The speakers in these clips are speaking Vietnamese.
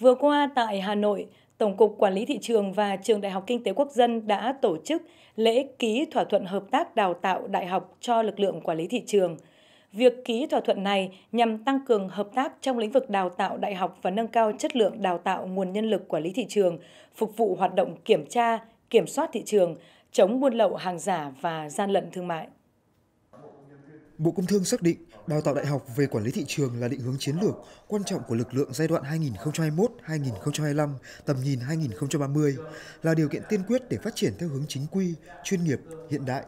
Vừa qua tại Hà Nội, Tổng cục Quản lý thị trường và Trường Đại học Kinh tế Quốc dân đã tổ chức lễ ký thỏa thuận hợp tác đào tạo đại học cho lực lượng quản lý thị trường. Việc ký thỏa thuận này nhằm tăng cường hợp tác trong lĩnh vực đào tạo đại học và nâng cao chất lượng đào tạo nguồn nhân lực quản lý thị trường, phục vụ hoạt động kiểm tra, kiểm soát thị trường, chống buôn lậu hàng giả và gian lận thương mại. Bộ Công Thương xác định đào tạo đại học về quản lý thị trường là định hướng chiến lược quan trọng của lực lượng giai đoạn 2021-2025, tầm nhìn 2030, là điều kiện tiên quyết để phát triển theo hướng chính quy, chuyên nghiệp, hiện đại.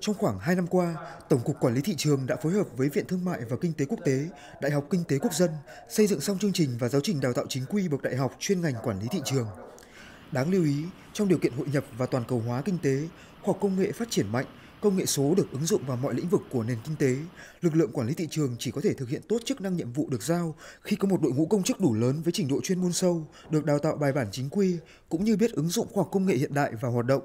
Trong khoảng 2 năm qua, Tổng cục Quản lý thị trường đã phối hợp với Viện Thương mại và Kinh tế Quốc tế, Đại học Kinh tế Quốc dân xây dựng xong chương trình và giáo trình đào tạo chính quy bậc đại học chuyên ngành quản lý thị trường. Đáng lưu ý, trong điều kiện hội nhập và toàn cầu hóa kinh tế, khoa học công nghệ phát triển mạnh, Công nghệ số được ứng dụng vào mọi lĩnh vực của nền kinh tế, lực lượng quản lý thị trường chỉ có thể thực hiện tốt chức năng nhiệm vụ được giao khi có một đội ngũ công chức đủ lớn với trình độ chuyên môn sâu, được đào tạo bài bản chính quy cũng như biết ứng dụng khoa học công nghệ hiện đại vào hoạt động.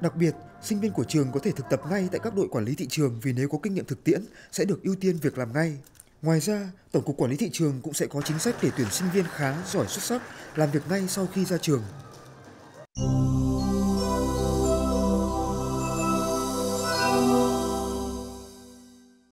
Đặc biệt, sinh viên của trường có thể thực tập ngay tại các đội quản lý thị trường vì nếu có kinh nghiệm thực tiễn sẽ được ưu tiên việc làm ngay. Ngoài ra, Tổng cục Quản lý thị trường cũng sẽ có chính sách để tuyển sinh viên khá giỏi xuất sắc làm việc ngay sau khi ra trường.